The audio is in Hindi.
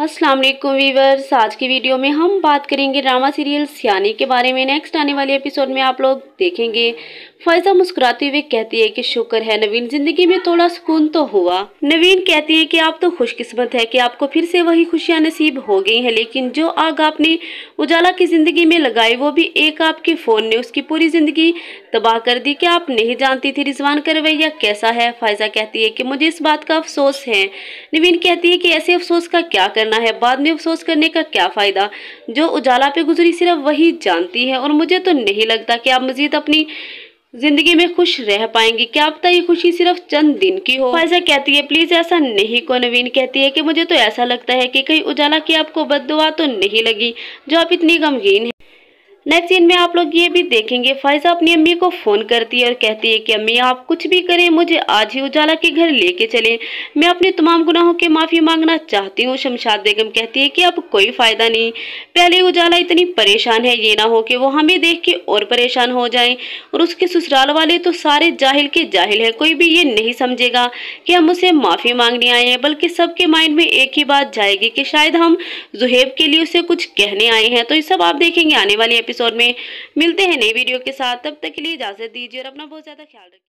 अस्सलाम वालेकुम वीवर्स आज की वीडियो में हम बात करेंगे ड्रामा सीरियल सियानी के बारे में नेक्स्ट आने वाले एपिसोड में आप लोग देखेंगे फैजा मुस्कुराते हुए कहती है कि शुक्र है नवीन जिंदगी में थोड़ा सुकून तो हुआ नवीन कहती है कि आप तो खुशकिस्मत है कि आपको फिर से वही खुशियां नसीब हो गई हैं लेकिन जो आग आपने उजाला की जिंदगी में लगाई वो भी एक आपके फोन ने उसकी पूरी जिंदगी तबाह कर दी कि आप नहीं जानती थी रिजवान का रवैया कैसा है फैजा कहती है कि मुझे इस बात का अफसोस है नवीन कहती है कि ऐसे अफसोस का क्या कर करना है बाद में अफसोस करने का क्या फ़ायदा जो उजाला पे गुजरी सिर्फ वही जानती है और मुझे तो नहीं लगता कि आप मज़ीद अपनी जिंदगी में खुश रह पाएंगी क्या आप ये खुशी सिर्फ चंद दिन की हो फैजा कहती है प्लीज ऐसा नहीं को नवीन कहती है कि मुझे तो ऐसा लगता है कि कहीं उजाला की आपको बद तो नहीं लगी जो आप इतनी गमगीन नेक्स्ट सीन में आप लोग ये भी देखेंगे फायजा अपनी अम्मी को फोन करती है और कहती है कि अम्मी आप कुछ भी करें मुझे आज ही उजाला के घर लेके चलें मैं अपने तमाम गुनाहों के माफ़ी मांगना चाहती हूँ शमशाद बेगम कहती है कि अब कोई फ़ायदा नहीं पहले उजाला इतनी परेशान है ये ना हो कि वो हमें देख के और परेशान हो जाए और उसके ससुराल वाले तो सारे जाहिल के जाहिल है कोई भी ये नहीं समझेगा कि हम उसे माफ़ी मांगने आए हैं बल्कि सबके माइंड में एक ही बात जाएगी कि शायद हम जुहेब के लिए उसे कुछ कहने आए हैं तो ये सब आप देखेंगे आने वाली एपिसोड एपिसोड में मिलते हैं नई वीडियो के साथ तब तक के लिए इजाज़त दीजिए और अपना बहुत ज़्यादा ख्याल रखिए